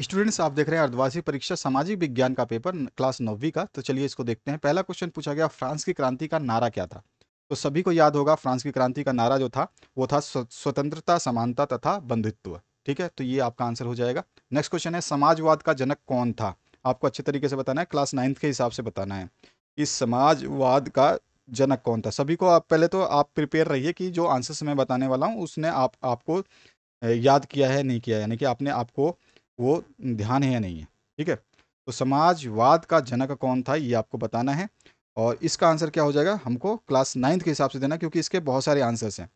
students आप देख रहे हैं अर्धवासी परीक्षा सामाजिक विज्ञान का पेपर क्लास नौवीं का तो चलिए इसको देखते हैं पहला क्वेश्चन पूछा गया फ्रांस की क्रांति का नारा क्या था तो सभी को याद होगा फ्रांस की क्रांति का नारा जो था वो था स्वतंत्रता समानता तथा बंधुत्व ठीक है तो ये आपका आंसर हो जाएगा नेक्स्ट क्वेश्चन है समाजवाद का जनक कौन था आपको अच्छे तरीके से बताना है क्लास नाइन्थ के हिसाब से बताना है इस समाजवाद का जनक कौन था सभी को आप पहले तो आप प्रिपेयर रहिए कि जो आंसर्स मैं बताने वाला हूँ उसने आप आपको याद किया है नहीं किया यानी कि आपने आपको वो ध्यान है या नहीं है ठीक है तो समाजवाद का जनक कौन था ये आपको बताना है और इसका आंसर क्या हो जाएगा हमको क्लास नाइन्थ के हिसाब से देना क्योंकि इसके बहुत सारे आंसर्स हैं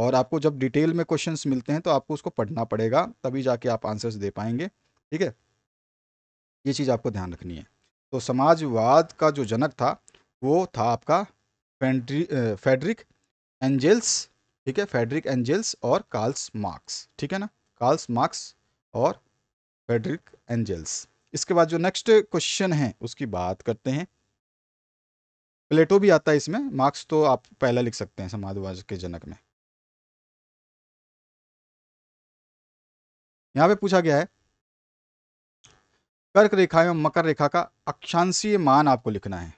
और आपको जब डिटेल में क्वेश्चन मिलते हैं तो आपको उसको पढ़ना पड़ेगा तभी जाके आप आंसर्स दे पाएंगे ठीक है ये चीज़ आपको ध्यान रखनी है तो समाजवाद का जो जनक था वो था आपका फेंड्री फेडरिक एंजेल्स ठीक है फेडरिक एंजेल्स और कार्ल्स मार्क्स ठीक है ना कार्ल्स मार्क्स और फेडरिक एंजल्स इसके बाद जो नेक्स्ट क्वेश्चन है उसकी बात करते हैं प्लेटो भी आता है इसमें मार्क्स तो आप पहला लिख सकते हैं समाजवाद के जनक में यहां पे पूछा गया है कर्क रेखा एवं मकर रेखा का अक्षांशीय मान आपको लिखना है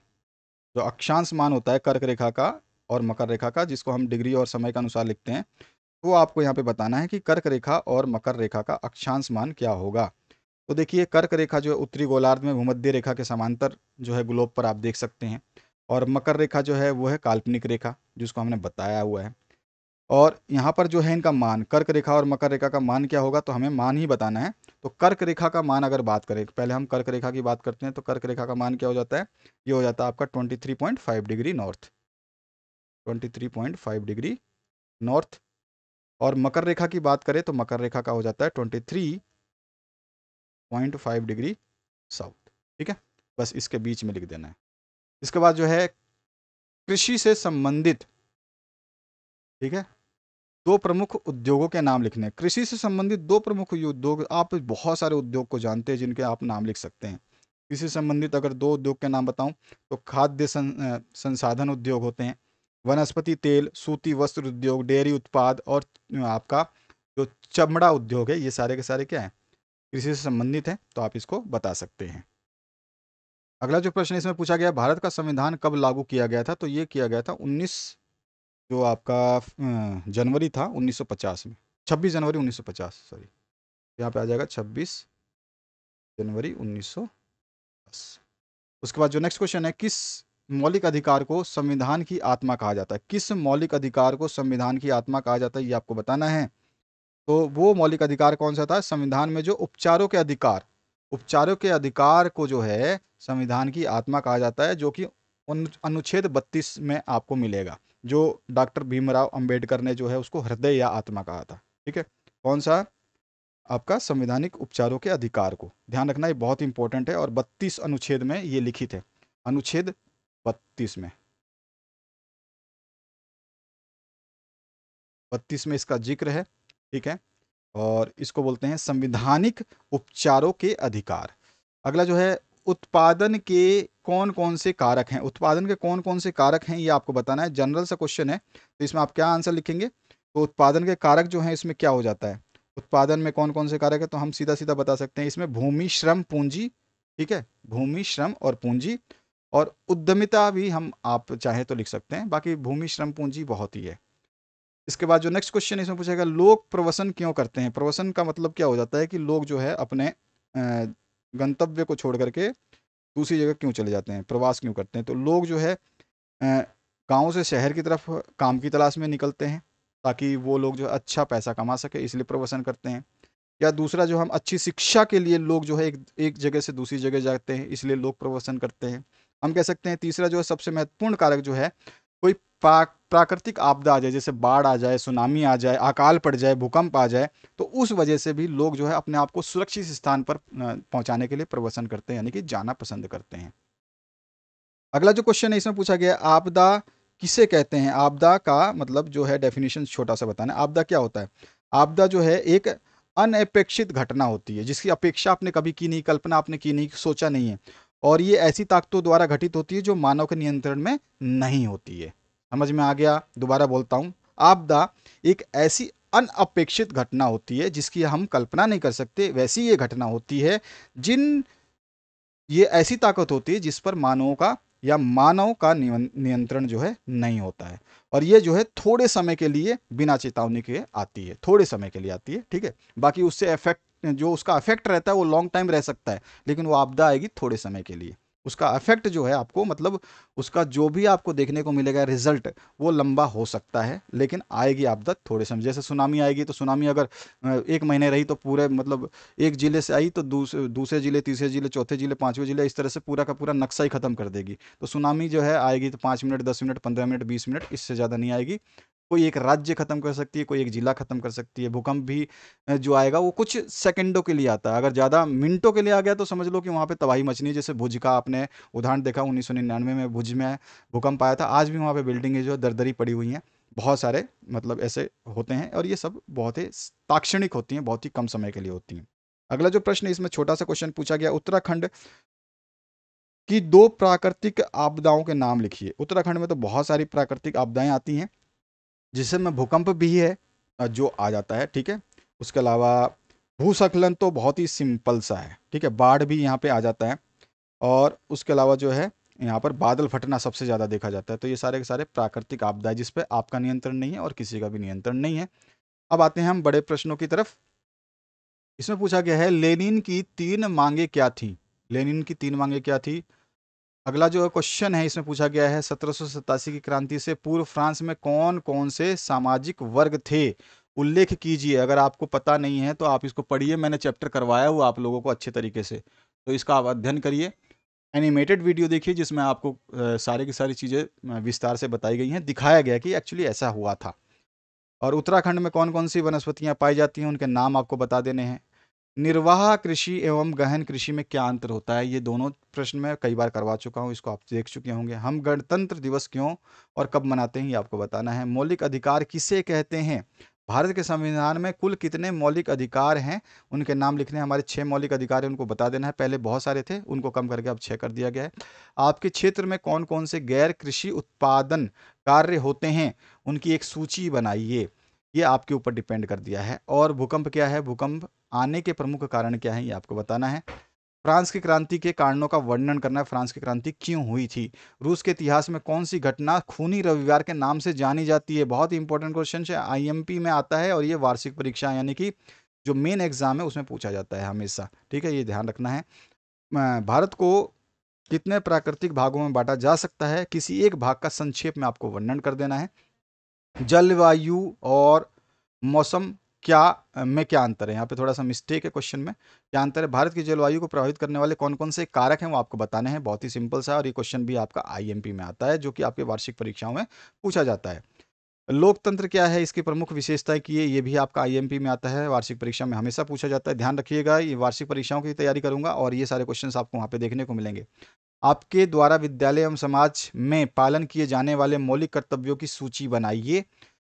जो अक्षांश मान होता है कर्क रेखा का और मकर रेखा का जिसको हम डिग्री और समय के अनुसार लिखते हैं वो आपको यहाँ पे बताना है कि कर्क रेखा और मकर रेखा का अक्षांश मान क्या होगा तो देखिए कर्क रेखा जो है उत्तरी गोलार्ध में भूमध्य रेखा के समांतर जो है ग्लोब पर आप देख सकते हैं और मकर रेखा जो है वो है काल्पनिक रेखा जिसको हमने बताया हुआ है और यहाँ पर जो है इनका मान कर्क रेखा और मकर रेखा का मान क्या होगा तो हमें मान ही बताना है तो कर्क रेखा का मान अगर बात करें पहले हम कर्क रेखा की बात करते हैं तो कर्क रेखा का मान क्या हो जाता है ये हो जाता है आपका 23.5 डिग्री नॉर्थ 23.5 डिग्री नॉर्थ और मकर रेखा की बात करें तो मकर रेखा का हो जाता है twenty point five degree south ठीक है बस इसके बीच में लिख देना है इसके बाद जो है कृषि से संबंधित ठीक है दो प्रमुख उद्योगों के नाम लिखने हैं कृषि से संबंधित दो प्रमुख उद्योग आप बहुत सारे उद्योग को जानते हैं जिनके आप नाम लिख सकते हैं कृषि संबंधित अगर दो उद्योग के नाम बताऊं तो खाद्य सं, संसाधन उद्योग होते हैं वनस्पति तेल सूती वस्त्र उद्योग डेयरी उत्पाद और आपका जो चमड़ा उद्योग है ये सारे के सारे क्या है कृषि से संबंधित है तो आप इसको बता सकते हैं अगला जो प्रश्न इसमें पूछा गया भारत का संविधान कब लागू किया गया था तो ये किया गया था 19 जो आपका जनवरी था 1950 में 26 जनवरी 1950 सॉरी यहाँ पे आ जाएगा 26 जनवरी 1950 उसके बाद जो नेक्स्ट क्वेश्चन है किस मौलिक अधिकार को संविधान की आत्मा कहा जाता है किस मौलिक अधिकार को संविधान की आत्मा कहा जाता है ये आपको बताना है तो वो मौलिक अधिकार कौन सा था संविधान में जो उपचारों के अधिकार उपचारों के अधिकार को जो है संविधान की आत्मा कहा जाता है जो कि अनुच्छेद बत्तीस में आपको मिलेगा जो डॉक्टर भीमराव अंबेडकर ने जो है उसको हृदय या आत्मा कहा था ठीक है कौन सा आपका संविधानिक उपचारों के अधिकार को ध्यान रखना ये बहुत इंपॉर्टेंट है और बत्तीस अनुच्छेद में ये लिखित है अनुच्छेद बत्तीस में बत्तीस में इसका जिक्र है ठीक है और इसको बोलते हैं संविधानिक उपचारों के अधिकार अगला जो है उत्पादन के कौन कौन से कारक हैं उत्पादन के कौन कौन से कारक हैं ये आपको बताना है जनरल सा क्वेश्चन है तो इसमें आप क्या आंसर लिखेंगे तो उत्पादन के कारक जो हैं इसमें क्या हो जाता है उत्पादन में कौन कौन से कारक है तो हम सीधा सीधा बता सकते हैं इसमें भूमि श्रम पूंजी ठीक है भूमि श्रम और पूंजी और उद्यमिता भी हम आप चाहें तो लिख सकते हैं बाकी भूमि श्रम पूंजी बहुत ही है इसके बाद जो नेक्स्ट क्वेश्चन इसमें पूछेगा लोग प्रवसन क्यों करते हैं प्रवसन का मतलब क्या हो जाता है कि लोग जो है अपने गंतव्य को छोड़ करके दूसरी जगह क्यों चले जाते हैं प्रवास क्यों करते हैं तो लोग जो है गाँव से शहर की तरफ काम की तलाश में निकलते हैं ताकि वो लोग जो है अच्छा पैसा कमा सके इसलिए प्रवसन करते हैं या दूसरा जो हम अच्छी शिक्षा के लिए लोग जो है एक एक जगह से दूसरी जगह जाते हैं इसलिए लोग प्रवसन करते हैं हम कह सकते हैं तीसरा जो है सबसे महत्वपूर्ण कारक जो है कोई पाक प्राकृतिक आपदा आ जाए जैसे बाढ़ आ जाए सुनामी आ जाए अकाल पड़ जाए भूकंप आ जाए तो उस वजह से भी लोग जो है अपने आप को सुरक्षित स्थान पर पहुंचाने के लिए प्रवसन करते हैं यानी कि जाना पसंद करते हैं अगला जो क्वेश्चन है इसमें पूछा गया आपदा किसे कहते हैं आपदा का मतलब जो है डेफिनेशन छोटा सा बताना आपदा क्या होता है आपदा जो है एक अनपेक्षित घटना होती है जिसकी अपेक्षा आपने कभी की नहीं कल्पना आपने की नहीं सोचा नहीं है और ये ऐसी ताकतों द्वारा घटित होती है जो मानव के नियंत्रण में नहीं होती है समझ में आ गया दोबारा बोलता हूँ आपदा एक ऐसी अनअपेक्षित घटना होती है जिसकी हम कल्पना नहीं कर सकते वैसी ये घटना होती है जिन ये ऐसी ताकत होती है जिस पर मानवों का या मानव का नियंत्रण जो है नहीं होता है और ये जो है थोड़े समय के लिए बिना चेतावनी के आती है थोड़े समय के लिए आती है ठीक है बाकी उससे इफेक्ट जो उसका इफेक्ट रहता है वो लॉन्ग टाइम रह सकता है लेकिन वो आपदा आएगी थोड़े समय के लिए उसका अफेक्ट जो है आपको मतलब उसका जो भी आपको देखने को मिलेगा रिजल्ट वो लंबा हो सकता है लेकिन आएगी आपदा थोड़े समय जैसे सुनामी आएगी तो सुनामी अगर एक महीने रही तो पूरे मतलब एक ज़िले से आई तो दूसरे दूसरे ज़िले तीसरे ज़िले चौथे ज़िले पाँचवें ज़िले इस तरह से पूरा का पूरा नक्शा ही ख़त्म कर देगी तो सुनामी जो है आएगी तो पाँच मिनट दस मिनट पंद्रह मिनट बीस मिनट इससे ज़्यादा नहीं आएगी कोई एक राज्य खत्म कर सकती है कोई एक जिला खत्म कर सकती है भूकंप भी जो आएगा वो कुछ सेकंडों के लिए आता है अगर ज़्यादा मिनटों के लिए आ गया तो समझ लो कि वहां पे तबाही मचनी है जैसे भुज का आपने उदाहरण देखा उन्नीस में भुज में भूकंप आया था आज भी वहां पर बिल्डिंगें जो है दरदरी पड़ी हुई हैं बहुत सारे मतलब ऐसे होते हैं और ये सब बहुत ही ताक्षणिक होती हैं बहुत ही कम समय के लिए होती हैं अगला जो प्रश्न है इसमें छोटा सा क्वेश्चन पूछा गया उत्तराखंड की दो प्राकृतिक आपदाओं के नाम लिखिए उत्तराखंड में तो बहुत सारी प्राकृतिक आपदाएं आती हैं जिससे में भूकंप भी है जो आ जाता है ठीक है उसके अलावा भूस्खलन तो बहुत ही सिंपल सा है ठीक है बाढ़ भी यहाँ पे आ जाता है और उसके अलावा जो है यहाँ पर बादल फटना सबसे ज़्यादा देखा जाता है तो ये सारे के सारे प्राकृतिक आपदा है जिसपे आपका नियंत्रण नहीं है और किसी का भी नियंत्रण नहीं है अब आते हैं हम बड़े प्रश्नों की तरफ इसमें पूछा गया है लेनिन की तीन मांगे क्या थी लेनिन की तीन मांगे क्या थी अगला जो क्वेश्चन है इसमें पूछा गया है सत्रह की क्रांति से पूर्व फ्रांस में कौन कौन से सामाजिक वर्ग थे उल्लेख कीजिए अगर आपको पता नहीं है तो आप इसको पढ़िए मैंने चैप्टर करवाया हुआ आप लोगों को अच्छे तरीके से तो इसका आप अध्ययन करिए एनिमेटेड वीडियो देखिए जिसमें आपको सारी की सारी चीज़ें विस्तार से बताई गई हैं दिखाया गया कि एक्चुअली ऐसा हुआ था और उत्तराखंड में कौन कौन सी वनस्पतियाँ पाई जाती हैं उनके नाम आपको बता देने हैं निर्वाह कृषि एवं गहन कृषि में क्या अंतर होता है ये दोनों प्रश्न मैं कई बार करवा चुका हूँ इसको आप देख चुके होंगे हम गणतंत्र दिवस क्यों और कब मनाते हैं ये आपको बताना है मौलिक अधिकार किसे कहते हैं भारत के संविधान में कुल कितने मौलिक अधिकार हैं उनके नाम लिखने हमारे छः मौलिक अधिकार हैं उनको बता देना है पहले बहुत सारे थे उनको कम करके अब छः कर दिया गया है आपके क्षेत्र में कौन कौन से गैर कृषि उत्पादन कार्य होते हैं उनकी एक सूची बनाइए ये आपके ऊपर डिपेंड कर दिया है और भूकंप क्या है भूकंप आने के प्रमुख कारण क्या है ये आपको बताना है फ्रांस की क्रांति के कारणों का वर्णन करना है फ्रांस की क्रांति क्यों हुई थी रूस के इतिहास में कौन सी घटना खूनी रविवार के नाम से जानी जाती है बहुत ही इंपॉर्टेंट क्वेश्चन है आईएमपी में आता है और ये वार्षिक परीक्षा यानी कि जो मेन एग्जाम है उसमें पूछा जाता है हमेशा ठीक है ये ध्यान रखना है भारत को कितने प्राकृतिक भागों में बांटा जा सकता है किसी एक भाग का संक्षेप में आपको वर्णन कर देना है जलवायु और मौसम क्या में क्या अंतर है यहाँ पे थोड़ा सा मिस्टेक है क्वेश्चन में क्या अंतर है भारत की जलवायु को प्रभावित करने वाले कौन कौन से कारक हैं वो आपको बताने हैं बहुत ही सिंपल सा और ये क्वेश्चन भी आपका आईएमपी में आता है जो कि आपके वार्षिक परीक्षाओं में पूछा जाता है लोकतंत्र क्या है इसकी प्रमुख विशेषताएं की है ये भी आपका आई में आता है वार्षिक परीक्षा में हमेशा पूछा जाता है ध्यान रखिएगा ये वार्षिक परीक्षाओं की तैयारी करूंगा और ये सारे क्वेश्चन आपको वहाँ पे देखने को मिलेंगे आपके द्वारा विद्यालय एवं समाज में पालन किए जाने वाले मौलिक कर्तव्यों की सूची बनाइए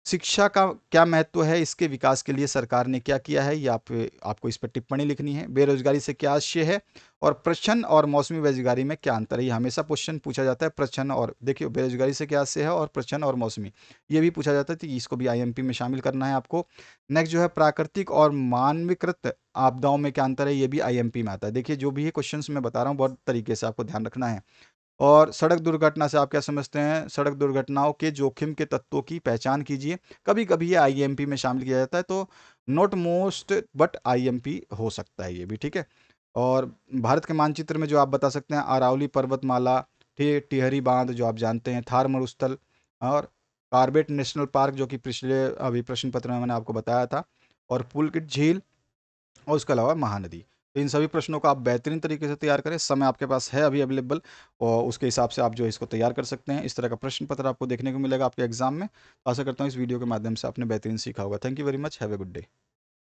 शिक्षा का क्या महत्व है इसके विकास के लिए सरकार ने क्या किया है ये आप आपको इस पर टिप्पणी लिखनी है बेरोजगारी से क्या आशय है और प्रश्न और मौसमी बेरोजगारी में क्या अंतर है ये हमेशा क्वेश्चन पूछा जाता है प्रश्न और देखिए बेरोजगारी से क्या आशय है और प्रश्न और मौसमी ये भी पूछा जाता है कि तो इसको भी आई में शामिल करना है आपको नेक्स्ट जो है प्राकृतिक और मानवीकृत आपदाओं में क्या अंतर है ये भी आई में आता है देखिए जो भी है क्वेश्चन मैं बता रहा हूँ बहुत तरीके से आपको ध्यान रखना है और सड़क दुर्घटना से आप क्या समझते हैं सड़क दुर्घटनाओं के जोखिम के तत्वों की पहचान कीजिए कभी कभी ये आईएमपी e में शामिल किया जाता है तो नॉट मोस्ट बट आईएमपी हो सकता है ये भी ठीक है और भारत के मानचित्र में जो आप बता सकते हैं अरावली पर्वतमाला टे टिहरी बांध जो आप जानते हैं थार मरुस्थल और कार्बेट नेशनल पार्क जो कि पिछले अभी प्रश्न पत्र में मैंने आपको बताया था और पुलकिट झील और उसके अलावा महानदी तो इन सभी प्रश्नों को आप बेहतरीन तरीके से तैयार करें समय आपके पास है अभी अवेलेबल और उसके हिसाब से आप जो इसको तैयार कर सकते हैं इस तरह का प्रश्न पत्र आपको देखने को मिलेगा आपके एग्जाम में आशा करता हूँ इस वीडियो के माध्यम से आपने बेहतरीन सीखा होगा thank you very much have a good day